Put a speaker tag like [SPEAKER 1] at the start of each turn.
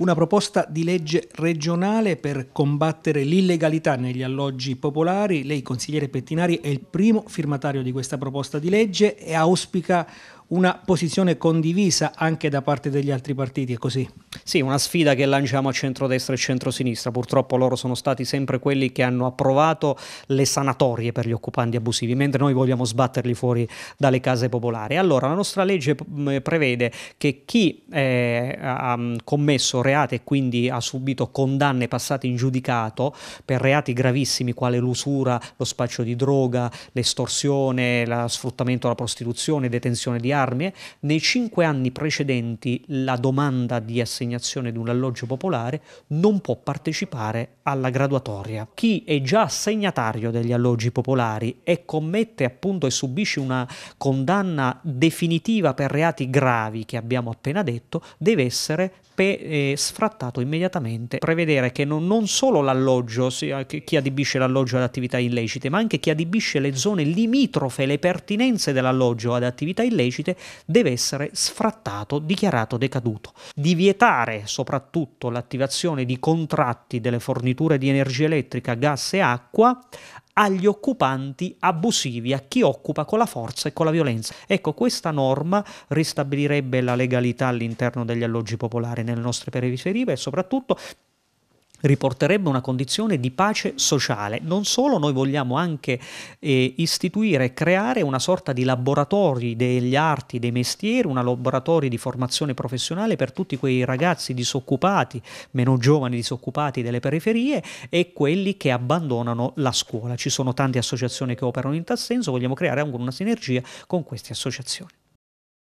[SPEAKER 1] una proposta di legge regionale per combattere l'illegalità negli alloggi popolari. Lei, consigliere Pettinari, è il primo firmatario di questa proposta di legge e auspica una posizione condivisa anche da parte degli altri partiti, è così?
[SPEAKER 2] Sì, una sfida che lanciamo a centrodestra e centrosinistra. Purtroppo loro sono stati sempre quelli che hanno approvato le sanatorie per gli occupanti abusivi, mentre noi vogliamo sbatterli fuori dalle case popolari. Allora, la nostra legge mm, eh, prevede che chi eh, ha mm, commesso reati e quindi ha subito condanne passate in giudicato per reati gravissimi quale l'usura, lo spaccio di droga, l'estorsione, lo sfruttamento alla prostituzione, detenzione di armi, armi, eh. nei cinque anni precedenti la domanda di assegnazione di un alloggio popolare non può partecipare alla graduatoria. Chi è già assegnatario degli alloggi popolari e commette appunto e subisce una condanna definitiva per reati gravi che abbiamo appena detto, deve essere eh, sfrattato immediatamente. Prevedere che non, non solo l'alloggio, sia, chi adibisce l'alloggio ad attività illecite, ma anche chi adibisce le zone limitrofe, le pertinenze dell'alloggio ad attività illecite, limite deve essere sfrattato, dichiarato decaduto. Di vietare soprattutto l'attivazione di contratti delle forniture di energia elettrica, gas e acqua agli occupanti abusivi, a chi occupa con la forza e con la violenza. Ecco, questa norma ristabilirebbe la legalità all'interno degli alloggi popolari nelle nostre periferie e soprattutto riporterebbe una condizione di pace sociale. Non solo, noi vogliamo anche eh, istituire e creare una sorta di laboratori degli arti, dei mestieri, un laboratorio di formazione professionale per tutti quei ragazzi disoccupati, meno giovani disoccupati delle periferie e quelli che abbandonano la scuola. Ci sono tante associazioni che operano in tal senso, vogliamo creare anche una sinergia con queste associazioni.